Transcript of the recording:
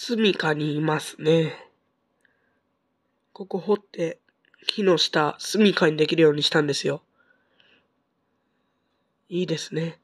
住処にいますね。ここ掘って、木の下、住処にできるようにしたんですよ。いいですね。